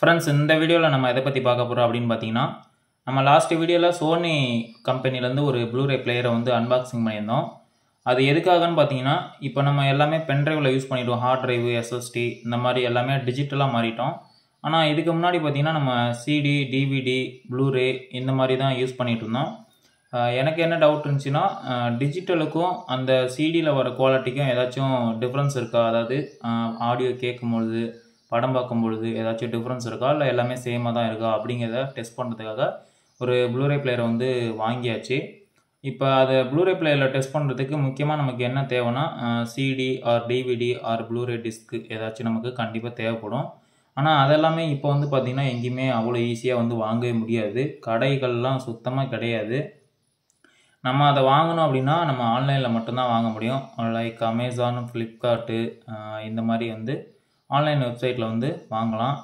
friends இந்த வீடியோவில் நம்ம எதை பற்றி பார்க்க போகிறோம் அப்படின்னு பார்த்தீங்கன்னா நம்ம லாஸ்ட் வீடியோவில் சோனி கம்பெனிலேருந்து ஒரு ப்ளூரே பிளேயரை வந்து அன்பாக்சிங் பண்ணியிருந்தோம் அது எதுக்காகன்னு பார்த்தீங்கன்னா இப்போ நம்ம எல்லாமே பென் ட்ரைவில் யூஸ் பண்ணிவிடுவோம் ஹார்ட் ட்ரைவ் எஸ்எஸ்டி இந்த மாதிரி எல்லாமே டிஜிட்டலாக மாறிட்டோம் ஆனால் இதுக்கு முன்னாடி பார்த்திங்கன்னா நம்ம சிடி டிவிடி ப்ளூரே இந்த மாதிரி தான் யூஸ் பண்ணிகிட்டு இருந்தோம் எனக்கு என்ன டவுட் இருந்துச்சுன்னா டிஜிட்டலுக்கும் அந்த சிடியில் வர குவாலிட்டிக்கும் ஏதாச்சும் டிஃப்ரென்ஸ் இருக்கா அதாவது ஆடியோ கேட்கும்பொழுது படம் பார்க்கும் பொழுது ஏதாச்சும் டிஃப்ரென்ஸ் இருக்கா இல்லை எல்லாமே சேமாக தான் இருக்கா அப்படிங்கிறத டெஸ்ட் பண்ணுறதுக்காக ஒரு ப்ளூரே பிளேயரை வந்து வாங்கியாச்சு இப்போ அதை ப்ளூரே பிளேயரில் டெஸ்ட் பண்ணுறதுக்கு முக்கியமாக நமக்கு என்ன தேவைன்னா CD or DVD or Blu-ray disc ஏதாச்சும் நமக்கு கண்டிப்பாக தேவைப்படும் ஆனால் அதெல்லாமே இப்போ வந்து பார்த்திங்கன்னா எங்கேயுமே அவ்வளோ ஈஸியாக வந்து வாங்கவே முடியாது கடைகள்லாம் சுத்தமாக கிடையாது நம்ம அதை வாங்கணும் அப்படின்னா நம்ம ஆன்லைனில் மட்டும்தான் வாங்க முடியும் லைக் அமேசான் ஃப்ளிப்கார்ட்டு இந்த மாதிரி வந்து ஆன்லைன் வெப்சைட்டில் வந்து வாங்கலாம்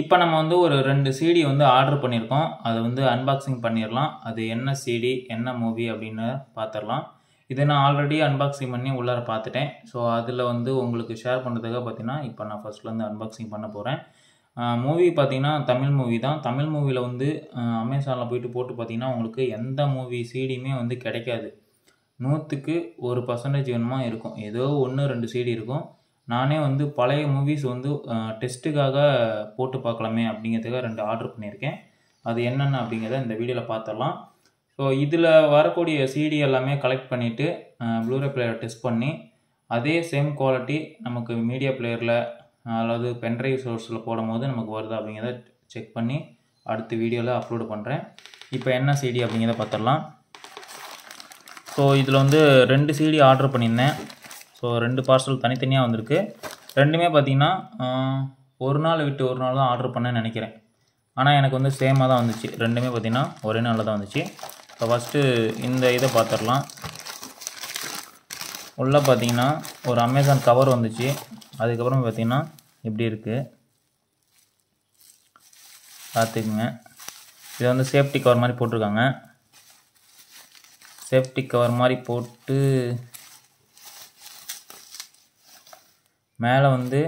இப்போ நம்ம வந்து ஒரு ரெண்டு சிடி வந்து ஆர்டர் பண்ணியிருக்கோம் அதை வந்து அன்பாக்சிங் பண்ணிடலாம் அது என்ன சிடி என்ன மூவி அப்படின்னு பார்த்துடலாம் இதை நான் ஆல்ரெடி அன்பாக்சிங் பண்ணி உள்ளார பார்த்துட்டேன் ஸோ அதில் வந்து உங்களுக்கு ஷேர் பண்ணுறதுக்காக பார்த்தீங்கன்னா இப்போ நான் ஃபஸ்ட்லேருந்து அன்பாக்சிங் பண்ண போகிறேன் மூவி பார்த்திங்கன்னா தமிழ் மூவி தான் தமிழ் மூவியில் வந்து அமேசானில் போயிட்டு போட்டு பார்த்திங்கன்னா உங்களுக்கு எந்த மூவி சீடியுமே வந்து கிடைக்காது நூற்றுக்கு ஒரு பர்சன்டேஜ் வேணுமா இருக்கும் ஏதோ ஒன்று ரெண்டு சீடி இருக்கும் நானே வந்து பழைய மூவிஸ் வந்து டெஸ்ட்டுக்காக போட்டு பார்க்கலாமே அப்படிங்கிறதுக்காக ரெண்டு ஆர்டர் பண்ணியிருக்கேன் அது என்னென்ன அப்படிங்கிறத இந்த வீடியோவில் பார்த்துடலாம் ஸோ இதில் வரக்கூடிய சிடி எல்லாமே கலெக்ட் பண்ணிவிட்டு ப்ளூரே பிளேயரை டெஸ்ட் பண்ணி அதே சேம் குவாலிட்டி நமக்கு மீடியா பிளேயரில் அதாவது பென்ட்ரைவ் சோர்ஸில் போடும் போது நமக்கு வருதா அப்படிங்கிறத செக் பண்ணி அடுத்த வீடியோவில் அப்லோடு பண்ணுறேன் இப்போ என்ன சிடி அப்படிங்கிறத பார்த்துடலாம் ஸோ இதில் வந்து ரெண்டு சிடி ஆர்டர் பண்ணியிருந்தேன் ஸோ ரெண்டு பார்சல் தனித்தனியாக வந்திருக்கு ரெண்டுமே பார்த்திங்கன்னா ஒரு நாள் விட்டு ஒரு நாள் தான் ஆர்டர் பண்ணேன்னு நினைக்கிறேன் ஆனால் எனக்கு வந்து சேமாக தான் வந்துச்சு ரெண்டுமே பார்த்திங்கன்னா ஒரே நாளில் தான் வந்துச்சு இப்போ ஃபஸ்ட்டு இந்த இதை பார்த்துடலாம் உள்ளே பார்த்திங்கன்னா ஒரு அமேசான் கவர் வந்துச்சு அதுக்கப்புறம் பார்த்திங்கன்னா இப்படி இருக்குது பார்த்துக்குங்க இதை வந்து சேஃப்டி கவர் மாதிரி போட்டிருக்காங்க சேஃப்டி கவர் மாதிரி போட்டு மேலே வந்து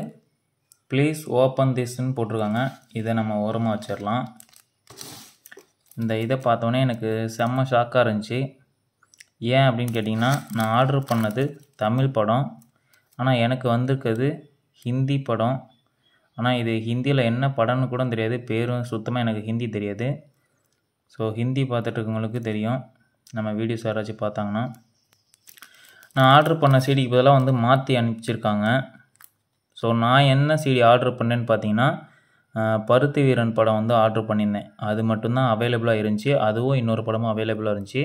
ப்ளீஸ் ஓப்பன் திஸ்ன்னு போட்டிருக்காங்க இதை நம்ம ஓரமாக வச்சிடலாம் இந்த இதை பார்த்தோன்னே எனக்கு செம்ம ஷாக்காக இருந்துச்சு ஏன் அப்படின்னு கேட்டிங்கன்னா நான் ஆர்டர் பண்ணது தமிழ் படம் ஆனால் எனக்கு வந்திருக்கிறது ஹிந்தி படம் ஆனால் இது ஹிந்தியில் என்ன படம்னு கூட தெரியாது பேரும் சுத்தமாக எனக்கு ஹிந்தி தெரியாது ஸோ ஹிந்தி பார்த்துட்டுருக்கவங்களுக்கு தெரியும் நம்ம வீடியோஸ் யாராச்சும் பார்த்தாங்கன்னா நான் ஆர்டர் பண்ண சீடிக்கு பதிலாக வந்து மாற்றி அனுப்பிச்சிருக்காங்க ஸோ நான் என்ன சீடி ஆர்டர் பண்ணேன்னு பார்த்தீங்கன்னா பருத்தி வீரன் படம் வந்து ஆர்டர் பண்ணியிருந்தேன் அது மட்டும்தான் அவைலபிளாக இருந்துச்சு அதுவும் இன்னொரு படமும் அவைலபிளாக இருந்துச்சு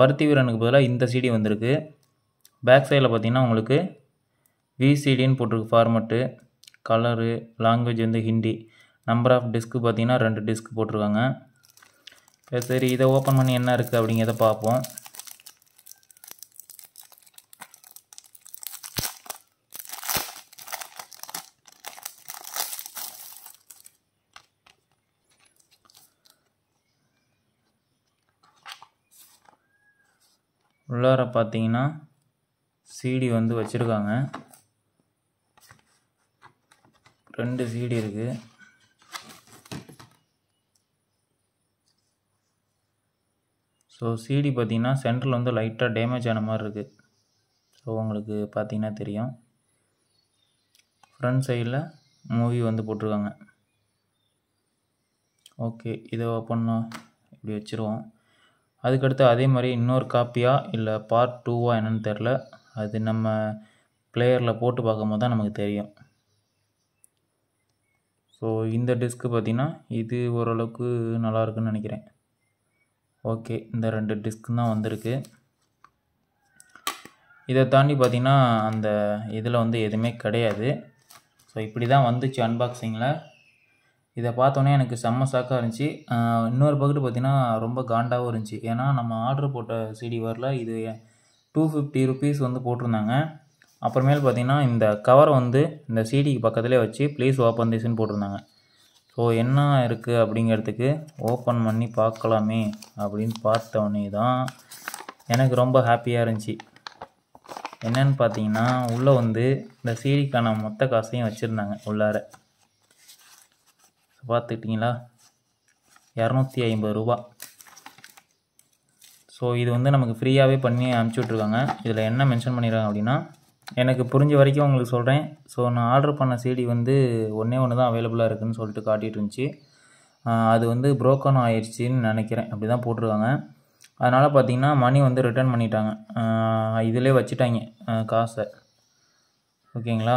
பருத்தி வீரனுக்கு பதிலாக இந்த சீடி வந்திருக்கு பேக் சைடில் பார்த்தீங்கன்னா உங்களுக்கு விசிடின்னு போட்டிருக்கு ஃபார்மெட்டு கலரு லாங்குவேஜ் வந்து ஹிந்தி நம்பர் ஆஃப் டிஸ்க்கு பார்த்தீங்கன்னா ரெண்டு டிஸ்க் போட்டிருக்காங்க சரி இதை ஓப்பன் பண்ணி என்ன இருக்குது அப்படிங்கிறத பார்ப்போம் உள்ளார பார்த்தீங்கன்னா சிடி வந்து வச்சுருக்காங்க ரெண்டு சிடி இருக்குது ஸோ சிடி பார்த்தீங்கன்னா சென்ட்ரல் வந்து லைட்டாக டேமேஜ் ஆன மாதிரி இருக்குது ஸோ உங்களுக்கு பார்த்தீங்கன்னா தெரியும் ஃப்ரண்ட் சைடில் மூவி வந்து போட்டிருக்காங்க ஓகே இதை ஓப்பன் இப்படி வச்சுருவோம் அதுக்கடுத்து அதே மாதிரி இன்னொரு காப்பியாக இல்லை பார்ட் டூவாக என்னென்னு தெரில அது நம்ம ப்ளேயரில் போட்டு பார்க்கும்போது தான் நமக்கு தெரியும் ஸோ இந்த டிஸ்க்கு பார்த்திங்கன்னா இது ஓரளவுக்கு நல்லா நினைக்கிறேன் ஓகே இந்த ரெண்டு டிஸ்க்கு தான் வந்திருக்கு இதை தாண்டி பார்த்திங்கன்னா அந்த இதில் வந்து எதுவுமே கிடையாது ஸோ இப்படி தான் வந்துச்சு அன்பாக்சிங்கில் இதை பார்த்தோன்னே எனக்கு செம்ம ஷாக்காக இருந்துச்சு இன்னொரு பாக்கெட்டு பார்த்தீங்கன்னா ரொம்ப காண்டாகவும் இருந்துச்சு ஏன்னா நம்ம ஆர்டர் போட்ட சிடி வரல இது டூ ஃபிஃப்டி ருபீஸ் வந்து போட்டிருந்தாங்க அப்புறமேல் பார்த்திங்கன்னா இந்த கவரை வந்து இந்த சிடிக்கு பக்கத்துலேயே வச்சு ப்ளீஸ் ஓப்பன் திஸ்ன்னு போட்டிருந்தாங்க ஸோ என்ன இருக்குது அப்படிங்கிறதுக்கு ஓப்பன் பண்ணி பார்க்கலாமே அப்படின்னு பார்த்தோன்னே தான் எனக்கு ரொம்ப ஹாப்பியாக இருந்துச்சு என்னென்னு பார்த்தீங்கன்னா உள்ளே வந்து இந்த சீடிக்கான மொத்த காசையும் வச்சுருந்தாங்க உள்ளார பார்த்துக்கிட்டிங்களா இரநூத்தி ஐம்பது ரூபா ஸோ இது வந்து நமக்கு ஃப்ரீயாகவே பண்ணி அனுப்பிச்சி விட்ருக்காங்க இதில் என்ன மென்ஷன் பண்ணிடுறாங்க அப்படின்னா எனக்கு புரிஞ்ச வரைக்கும் உங்களுக்கு சொல்கிறேன் ஸோ நான் ஆர்டர் பண்ண சிடி வந்து ஒன்றே ஒன்று தான் அவைலபிளாக இருக்குதுன்னு சொல்லிட்டு காட்டிட்டு இருந்துச்சு அது வந்து ப்ரோக்கன் ஆயிடுச்சின்னு நினைக்கிறேன் அப்படி தான் போட்டிருக்காங்க அதனால் பார்த்திங்கன்னா மணி வந்து ரிட்டர்ன் பண்ணிட்டாங்க இதிலே வச்சுட்டாங்க காசை ஓகேங்களா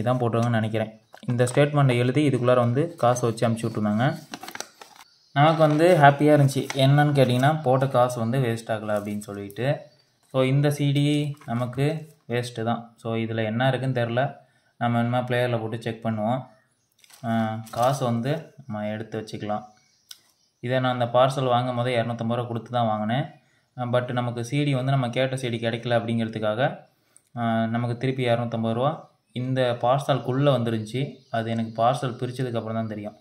இதுதான் போட்டுருவாங்கன்னு நினைக்கிறேன் இந்த ஸ்டேட்மெண்ட்டை எழுதி இதுக்குள்ளார வந்து காசு வச்சு அமுச்சு விட்டுருந்தாங்க நமக்கு வந்து ஹாப்பியாக இருந்துச்சு என்னன்னு கேட்டிங்கன்னா போட்ட காசு வந்து வேஸ்ட் ஆகலை அப்படின்னு சொல்லிட்டு ஸோ இந்த சிடி நமக்கு வேஸ்ட்டு தான் ஸோ இதில் என்ன இருக்குதுன்னு தெரில நம்ம இனிமேல் பிளேயரில் போட்டு செக் பண்ணுவோம் காசு வந்து நம்ம எடுத்து வச்சுக்கலாம் இதை நான் அந்த பார்சல் வாங்கும் போதே இரநூத்தம்பது ரூபா கொடுத்து தான் வாங்கினேன் பட் நமக்கு சிடி வந்து நம்ம கேட்ட சிடி கிடைக்கல அப்படிங்கிறதுக்காக நமக்கு திருப்பி இரநூத்தம்பது ரூபா இந்த பார்சல்குள்ளே வந்துருந்துச்சு அது எனக்கு பார்சல் பிரித்ததுக்கப்புறம் தான் தெரியும்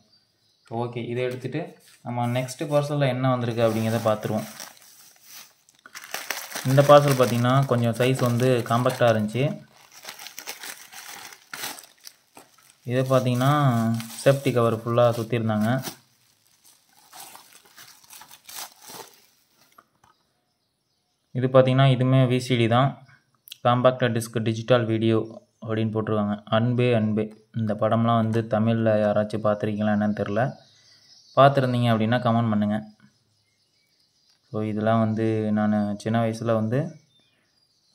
ஓகே இதை எடுத்துகிட்டு நம்ம நெக்ஸ்ட்டு பார்சலில் என்ன வந்திருக்கு அப்படிங்கிறத பார்த்துருவோம் இந்த பார்சல் பார்த்திங்கன்னா கொஞ்சம் சைஸ் வந்து காம்பேக்டாக இருந்துச்சு இதை பார்த்திங்கன்னா சேஃப்டி கவர் ஃபுல்லாக சுற்றிருந்தாங்க இது பார்த்திங்கன்னா இதுவுமே விசிடி தான் காம்பேக்டாக டிஸ்க் டிஜிட்டல் வீடியோ அப்படின்னு போட்டிருக்காங்க அன்பே அன்பே இந்த படம்லாம் வந்து தமிழில் யாராச்சும் பார்த்துருக்கீங்களா என்னன்னு தெரில பார்த்துருந்தீங்க அப்படின்னா கமெண்ட் பண்ணுங்கள் ஸோ இதெல்லாம் வந்து நான் சின்ன வயசில் வந்து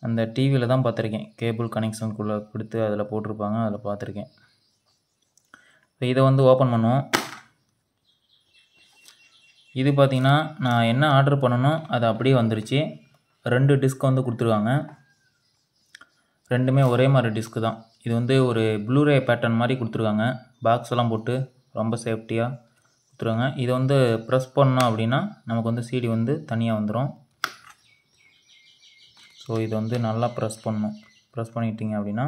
அந்த டிவியில் தான் பார்த்துருக்கேன் கேபிள் கனெக்ஷனுக்குள்ளே கொடுத்து அதில் போட்டிருப்பாங்க அதில் பார்த்துருக்கேன் இப்போ இதை வந்து ஓப்பன் பண்ணுவோம் இது பார்த்திங்கன்னா நான் என்ன ஆர்டர் பண்ணணும் அது அப்படியே வந்துருச்சு ரெண்டு டிஸ்க் வந்து கொடுத்துருவாங்க ரெண்டுமே ஒரே மாதிரி டிஸ்க்கு தான் இது வந்து ஒரு ப்ளூரே பேட்டர்ன் மாதிரி கொடுத்துருக்காங்க பாக்ஸ் எல்லாம் போட்டு ரொம்ப சேஃப்டியாக கொடுத்துருவாங்க இதை வந்து ப்ரெஸ் பண்ணோம் அப்படின்னா நமக்கு வந்து சீடி வந்து தனியாக வந்துடும் ஸோ இதை வந்து நல்லா ப்ரெஸ் பண்ணணும் ப்ரெஸ் பண்ணிட்டீங்க அப்படின்னா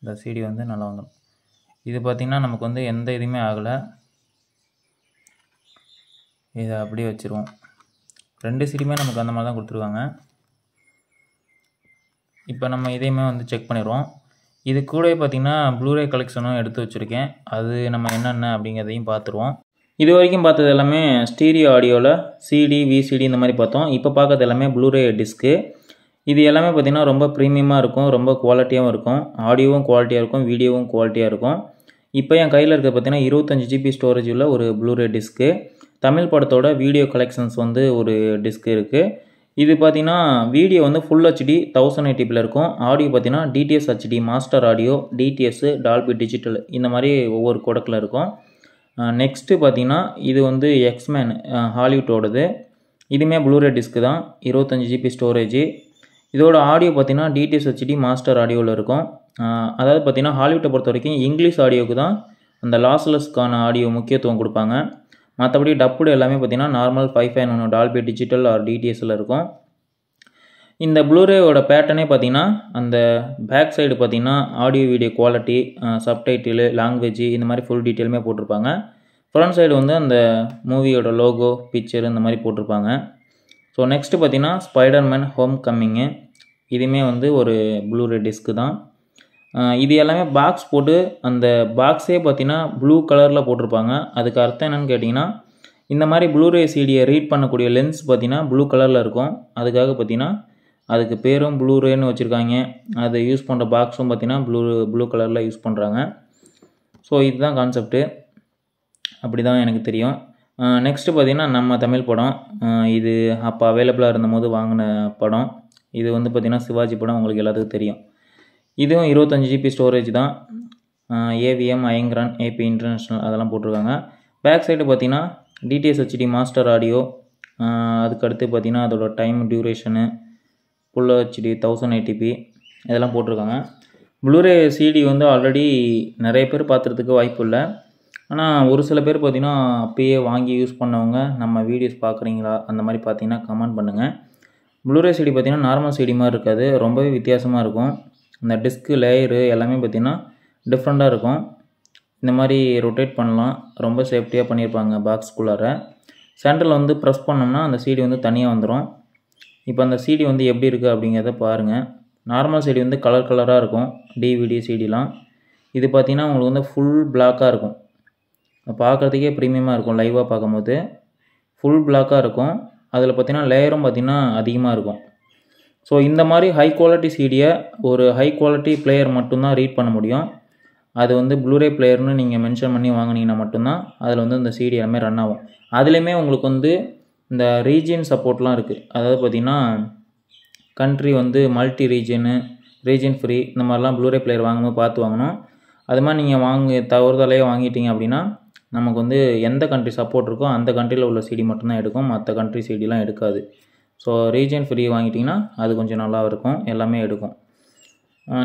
இந்த சீடி வந்து நல்லா வந்துடும் இது பார்த்திங்கன்னா நமக்கு வந்து எந்த இதுவுமே ஆகலை இதை அப்படியே வச்சுருவோம் ரெண்டு சீடியுமே நமக்கு அந்த மாதிரி தான் கொடுத்துருவாங்க இப்போ நம்ம இதையுமே வந்து செக் பண்ணிடுவோம் இது கூட பார்த்திங்கன்னா ப்ளூரே கலெக்ஷனும் எடுத்து வச்சுருக்கேன் அது நம்ம என்னென்ன அப்படிங்கிறதையும் பார்த்துருவோம் இது வரைக்கும் பார்த்தது எல்லாமே ஸ்டீரியோ ஆடியோவில் சிடி விசிடி இந்த மாதிரி பார்த்தோம் இப்போ பார்க்கறது எல்லாமே ப்ளூரே டிஸ்க்கு இது எல்லாமே பார்த்திங்கன்னா ரொம்ப ப்ரீமியமாக இருக்கும் ரொம்ப குவாலிட்டியாகவும் இருக்கும் ஆடியோவும் குவாலிட்டியாக இருக்கும் வீடியோவும் குவாலிட்டியாக இருக்கும் இப்போ என் கையில் இருக்க பார்த்திங்கன்னா இருபத்தஞ்சி ஜிபி ஸ்டோரேஜ் உள்ள ஒரு ப்ளூரே டிஸ்க்கு தமிழ் படத்தோட வீடியோ கலெக்ஷன்ஸ் வந்து ஒரு டிஸ்க் இருக்குது இது பார்த்தீங்கன்னா வீடியோ வந்து ஃபுல் ஹெச்டி தௌசண்ட் எயிட்டிப்பில் இருக்கும் ஆடியோ பார்த்தீங்கன்னா DTS HD master audio DTS Dolby digital இந்த மாதிரி ஒவ்வொரு கொடக்கில் இருக்கும் நெக்ஸ்ட்டு பார்த்தீங்கன்னா இது வந்து எக்ஸ்மேன் ஹாலிவுட்டோடது இதுவுமே ப்ளூரே டிஸ்க்கு தான் இருபத்தஞ்சி ஜிபி ஸ்டோரேஜ் இதோட ஆடியோ பார்த்தீங்கன்னா டிடிஎஸ் ஹெச்டி மாஸ்டர் ஆடியோவில் இருக்கும் அதாவது பார்த்தீங்கன்னா ஹாலிவுட்டை பொறுத்த வரைக்கும் இங்கிலீஷ் ஆடியோவுக்கு தான் அந்த லாஸ்லெஸ்க்கான ஆடியோ முக்கியத்துவம் கொடுப்பாங்க மற்றபடி டப்புடு எல்லாமே பார்த்தீங்கன்னா நார்மல் ஃபைவ் ஃபைவ் ஒன்று டால்பி டிஜிட்டல் ஆர் டிடிஎஸில் இருக்கும் இந்த ப்ளூரேவோட பேட்டர்னே பார்த்திங்கன்னா அந்த பேக் சைடு பார்த்திங்கன்னா audio video quality subtitle language இந்த மாதிரி ஃபுல் டீட்டெயிலுமே போட்டிருப்பாங்க ஃப்ரண்ட் சைடு வந்து அந்த மூவியோட லோகோ பிக்சர் இந்த மாதிரி போட்டிருப்பாங்க ஸோ நெக்ஸ்ட்டு பார்த்திங்கன்னா ஸ்பைடர்மேன் ஹோம் கம்மிங்கு இதுவுமே வந்து ஒரு ப்ளூரே டிஸ்க்கு தான் இது எல்லாமே பாக்ஸ் போட்டு அந்த பாக்ஸே பார்த்தீங்கன்னா ப்ளூ கலரில் போட்டிருப்பாங்க அதுக்கு அர்த்தம் என்னென்னு கேட்டிங்கன்னா இந்த மாதிரி ப்ளூரே சிடியை ரீட் பண்ணக்கூடிய லென்ஸ் பார்த்தீங்கன்னா ப்ளூ கலரில் இருக்கும் அதுக்காக பார்த்தீங்கன்னா அதுக்கு பேரும் ப்ளூரேன்னு வச்சுருக்காங்க அதை யூஸ் பண்ணுற பாக்ஸும் பார்த்தீங்கன்னா ப்ளூ ப்ளூ கலரில் யூஸ் பண்ணுறாங்க ஸோ இதுதான் கான்செப்ட்டு அப்படி தான் எனக்கு தெரியும் நெக்ஸ்ட்டு பார்த்தீங்கன்னா நம்ம தமிழ் படம் இது அப்போ அவைலபிளாக இருந்தபோது வாங்கின படம் இது வந்து பார்த்திங்கன்னா சிவாஜி படம் உங்களுக்கு எல்லாத்துக்கும் தெரியும் இதுவும் இருபத்தஞ்சி ஜிபி ஸ்டோரேஜ் தான் ஏவிஎம் அயங்கரன் ஏபி இன்டர்நேஷ்னல் அதெல்லாம் போட்டிருக்காங்க பேக் சைடு பார்த்திங்கன்னா டிடிஎஸ் ஹெச்டி மாஸ்டர் ஆடியோ அதுக்கடுத்து பார்த்திங்கன்னா அதோட time duration full HD thousand eighty p இதெல்லாம் போட்டிருக்காங்க ப்ளூரே சிடி வந்து ஆல்ரெடி நிறைய பேர் பார்த்துறதுக்கு வாய்ப்பு இல்லை ஆனால் ஒரு சில பேர் பார்த்திங்கன்னா அப்பயே வாங்கி யூஸ் பண்ணவங்க நம்ம வீடியோஸ் பார்க்குறீங்களா அந்த மாதிரி பார்த்தீங்கன்னா கமெண்ட் பண்ணுங்கள் ப்ளூரே சிடி பார்த்திங்கன்னா நார்மல் சிடி மாதிரி இருக்காது ரொம்பவே வித்தியாசமாக இருக்கும் அந்த டிஸ்க்கு லேயரு எல்லாமே பார்த்திங்கன்னா டிஃப்ரெண்ட்டாக இருக்கும் இந்த மாதிரி ரொட்டேட் பண்ணலாம் ரொம்ப சேஃப்டியாக பண்ணியிருப்பாங்க பாக்ஸ்குள்ளார சென்டரில் வந்து ப்ரெஸ் பண்ணோம்னா அந்த சீடி வந்து தனியாக வந்துடும் இப்போ அந்த சீடி வந்து எப்படி இருக்குது அப்படிங்கிறத பாருங்கள் நார்மல் சீடி வந்து கலர் கலராக இருக்கும் டிவிடி சீடிலாம் இது பார்த்திங்கன்னா உங்களுக்கு வந்து ஃபுல் பிளாக்காக இருக்கும் பார்க்குறதுக்கே ப்ரீமியமாக இருக்கும் லைவாக பார்க்கும்போது ஃபுல் பிளாக்காக இருக்கும் அதில் பார்த்திங்கன்னா லேயரும் பார்த்திங்கன்னா அதிகமாக இருக்கும் ஸோ இந்த மாதிரி ஹை குவாலிட்டி சீடியை ஒரு ஹை குவாலிட்டி பிளேயர் மட்டும்தான் ரீட் பண்ண முடியும் அது வந்து ப்ளூரே பிளேயர்னு நீங்கள் மென்ஷன் பண்ணி வாங்கினீங்கன்னா மட்டும்தான் அதில் வந்து இந்த சீடி எல்லாமே ரன் ஆகும் அதுலேயுமே உங்களுக்கு வந்து இந்த ரீஜியன் சப்போர்ட்லாம் இருக்குது அதாவது பார்த்திங்கன்னா கண்ட்ரி வந்து மல்டி ரீஜியனு ரீஜியன் ஃப்ரீ இந்த மாதிரிலாம் ப்ளூரே பிளேயர் வாங்கும்போது பார்த்து வாங்கணும் அது மாதிரி நீங்கள் வாங்க தவறுதலையே வாங்கிட்டீங்க அப்படின்னா நமக்கு வந்து எந்த கண்ட்ரி சப்போர்ட் இருக்கோ அந்த கண்ட்ரியில் உள்ள சீடி மட்டும்தான் எடுக்கும் மற்ற கண்ட்ரி சீடிலாம் எடுக்காது ஸோ ரீஜன் ஃப்ரீ வாங்கிட்டிங்கன்னா அது கொஞ்சம் நல்லா இருக்கும் எல்லாமே எடுக்கும்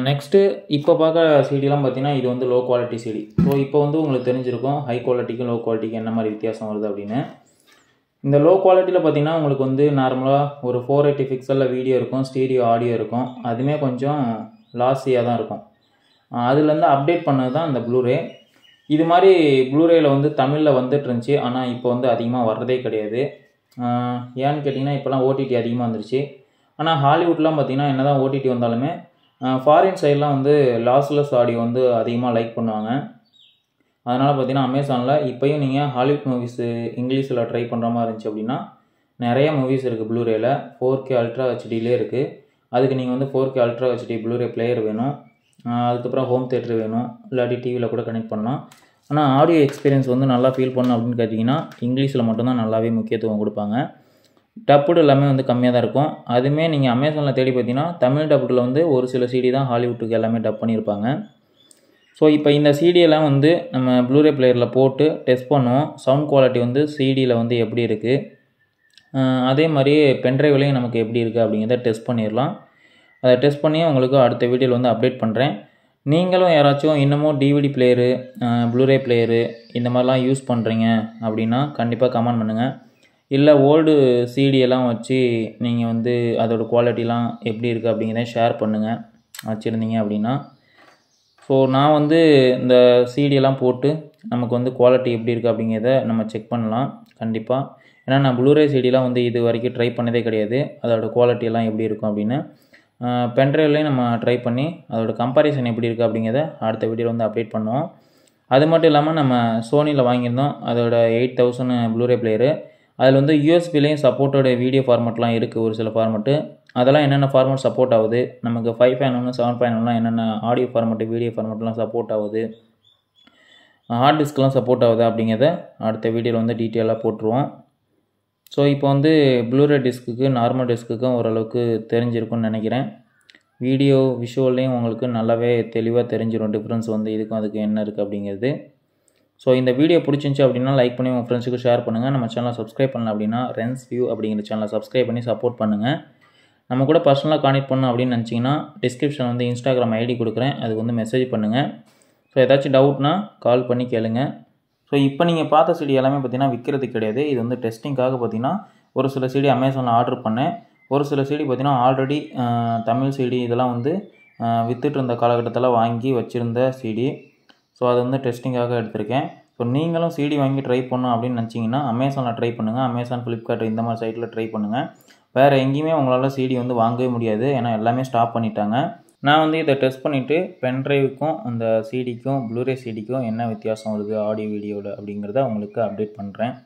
நெக்ஸ்ட்டு இப்போ பார்க்க சிடிலாம் பார்த்தீங்கன்னா இது வந்து லோ குவாலிட்டி சிடி ஸோ இப்போ வந்து உங்களுக்கு தெரிஞ்சிருக்கும் ஹை குவாலிட்டிக்கும் லோ குவாலிட்டிக்கும் என்ன மாதிரி வித்தியாசம் வருது அப்படின்னு இந்த லோ குவாலிட்டியில் பார்த்தீங்கன்னா உங்களுக்கு வந்து நார்மலாக ஒரு ஃபோர் எயிட்டி பிக்சலில் வீடியோ இருக்கும் ஸ்டீடியோ ஆடியோ இருக்கும் அதுவுமே கொஞ்சம் லாஸியாக தான் இருக்கும் அதுலேருந்து அப்டேட் பண்ணது தான் அந்த ப்ளூரே இது மாதிரி ப்ளூரேயில் வந்து தமிழில் வந்துட்டு இருந்துச்சு ஆனால் இப்போ வந்து அதிகமாக வர்றதே கிடையாது ஏன்னு கேட்டிங்கன்னா இப்போலாம் ஓடிடி அதிகமாக வந்துருச்சு ஆனால் ஹாலிவுட்லாம் பார்த்திங்கன்னா என்ன தான் ஓடிடி வந்தாலுமே ஃபாரின் சைட்லாம் வந்து லாஸ்லெஸ் ஆடியோ வந்து அதிகமாக லைக் பண்ணுவாங்க அதனால் பார்த்திங்கன்னா அமேசானில் இப்போயும் நீங்கள் ஹாலிவுட் மூவிஸு இங்கிலீஷில் ட்ரை பண்ணுற மாதிரி இருந்துச்சு அப்படின்னா நிறைய மூவிஸ் இருக்குது ப்ளூரேயில் ஃபோர் கே அல்ட்ரா ஹெச்டிலே இருக்குது அதுக்கு நீங்கள் வந்து four K ultra HD Blu-ray player வேணும் அதுக்கப்புறம் ஹோம் தேட்டர் வேணும் இல்லாட்டி டிவியில் கூட கனெக்ட் பண்ணலாம் ஆனால் ஆடியோ எக்ஸ்பீரியன்ஸ் வந்து நல்லா ஃபீல் பண்ணணும் அப்படின்னு கேட்டிங்கன்னா இங்கிலீஷில் மட்டும்தான் நல்லாவே முக்கியத்துவம் கொடுப்பாங்க டப்புடு எல்லாமே வந்து கம்மியாக தான் இருக்கும் அதுவுமே நீங்கள் அமேசானில் தேடி பார்த்தீங்கன்னா தமிழ் டப்புடில் வந்து ஒரு சில சிடி தான் ஹாலிவுட்டுக்கு எல்லாமே டப் பண்ணியிருப்பாங்க ஸோ இப்போ இந்த சிடியெல்லாம் வந்து நம்ம ப்ளூரே பிளேயரில் போட்டு டெஸ்ட் பண்ணுவோம் சவுண்ட் குவாலிட்டி வந்து சிடியில் வந்து எப்படி இருக்குது அதே மாதிரி பென்ட்ரைவ்லேயும் நமக்கு எப்படி இருக்குது அப்படிங்கிறத டெஸ்ட் பண்ணிடலாம் அதை டெஸ்ட் பண்ணி உங்களுக்கு அடுத்த வீடியோவில் வந்து அப்டேட் பண்ணுறேன் நீங்களும் யாராச்சும் இன்னமும் டிவிடி பிளேயரு ப்ளூரே பிளேயரு இந்த மாதிரிலாம் யூஸ் பண்ணுறீங்க அப்படின்னா கண்டிப்பாக கமெண்ட் பண்ணுங்கள் இல்லை ஓல்டு சிடியெல்லாம் வச்சு நீங்கள் வந்து அதோடய குவாலிட்டிலாம் எப்படி இருக்குது அப்படிங்கிறத ஷேர் பண்ணுங்கள் வச்சுருந்தீங்க அப்படின்னா ஸோ நான் வந்து இந்த சிடியெல்லாம் போட்டு நமக்கு வந்து குவாலிட்டி எப்படி இருக்குது அப்படிங்கிறத நம்ம செக் பண்ணலாம் கண்டிப்பாக ஏன்னா நான் ப்ளூரே சிடிலாம் வந்து இது வரைக்கும் ட்ரை பண்ணதே கிடையாது அதோடய குவாலிட்டியெல்லாம் எப்படி இருக்கும் அப்படின்னு பென்ட்ரைவ்லேயும் நம்ம ட்ரை பண்ணி அதோடய கம்பாரிசன் எப்படி இருக்குது அப்படிங்கிறத அடுத்த வீடியோ வந்து அப்டேட் பண்ணுவோம் அது மட்டும் இல்லாமல் நம்ம சோனியில் வாங்கியிருந்தோம் அதோடய எயிட் தௌசண்ட் ப்ளூரே பிளேயரு அதில் வந்து யூஎஸ்பிலையும் சப்போர்ட்டோட வீடியோ ஃபார்மெட்லாம் இருக்குது ஒரு சில ஃபார்மெட்டு அதெல்லாம் என்னென்ன ஃபார்மெட் சப்போர்ட் ஆகுது நமக்கு ஃபைவ் பாயிண்ட் ஒன்று செவன் ஃபைன் ஒன்லாம் என்னென்ன ஆடியோ ஃபார்மெட்டு வீடியோ ஃபார்மெட்லாம் சப்போர்ட் ஆகுது ஹார்ட் டிஸ்க்லாம் சப்போர்ட் ஆகுது அப்படிங்கிறத அடுத்த வீடியோவில் வந்து டீட்டெயிலாக போட்டுருவோம் ஸோ இப்போ வந்து ப்ளூரே டிஸ்க்குக்கு நார்மல் டிஸ்க்குக்கும் ஓரளவுக்கு தெரிஞ்சிருக்கும்னு நினைக்கிறேன் வீடியோ விஷுவல்லையும் உங்களுக்கு நல்லாவே தெளிவாக தெரிஞ்சிடும் டிஃப்ரென்ஸ் வந்து இதுக்கும் அதுக்கு என்ன இருக்குது அப்படிங்கிறது ஸோ இந்த வீடியோ பிடிச்சிருந்துச்சு அப்படின்னா லைக் பண்ணி உங்கள் ஃப்ரெண்ட்ஸுக்கு ஷேர் பண்ணுங்கள் நம்ம சேனலை சப்ஸ்கிரைப் பண்ணல அப்படின்னா ரென்ஸ் வியூ அப்படிங்கிற சேனலை சப்ஸ்கிரைப் பண்ணி சப்போர்ட் பண்ணுங்கள் நம்ம கூட பர்சனலாக காண்டக்ட் பண்ணணும் அப்படின்னு நினச்சிங்கன்னா டிஸ்கிரிப்ஷன் வந்து இன்ஸ்டாகிராம் ஐடி கொடுக்குறேன் அதுக்கு வந்து மெசேஜ் பண்ணுங்கள் ஸோ ஏதாச்சும் டவுட்னா கால் பண்ணி கேளுங்கள் ஸோ இப்போ நீங்கள் பார்த்த செடி எல்லாமே பார்த்தீங்கன்னா விற்கிறது கிடையாது இது வந்து டெஸ்டிங்காக பார்த்தீங்கன்னா ஒரு சில செடி அமேசானில் ஆர்டர் பண்ணேன் ஒரு சில செடி பார்த்திங்கன்னா ஆல்ரெடி தமிழ் செடி இதெல்லாம் வந்து விற்றுட்டு இருந்த காலகட்டத்தில் வாங்கி வச்சுருந்த செடி ஸோ அது வந்து டெஸ்டிங்காக எடுத்திருக்கேன் ஸோ நீங்களும் சிடி வாங்கி ட்ரை பண்ணணும் அப்படின்னு நினச்சிங்கன்னா அமேசானில் ட்ரை பண்ணுங்கள் அமேசான் ஃப்ளிப்கார்ட் இந்த மாதிரி சைட்டில் ட்ரை பண்ணுங்கள் வேறு எங்கேயுமே உங்களால் சிடி வந்து வாங்கவே முடியாது ஏன்னா எல்லாமே ஸ்டாப் பண்ணிட்டாங்க நான் வந்து இதை டெஸ்ட் பண்ணிவிட்டு பென்ட்ரைவுக்கும் அந்த சிடிக்கும் ப்ளூரே சிடிக்கும் என்ன வித்தியாசம் வருது ஆடியோ வீடியோவில் அப்படிங்கிறத உங்களுக்கு அப்டேட் பண்ணுறேன்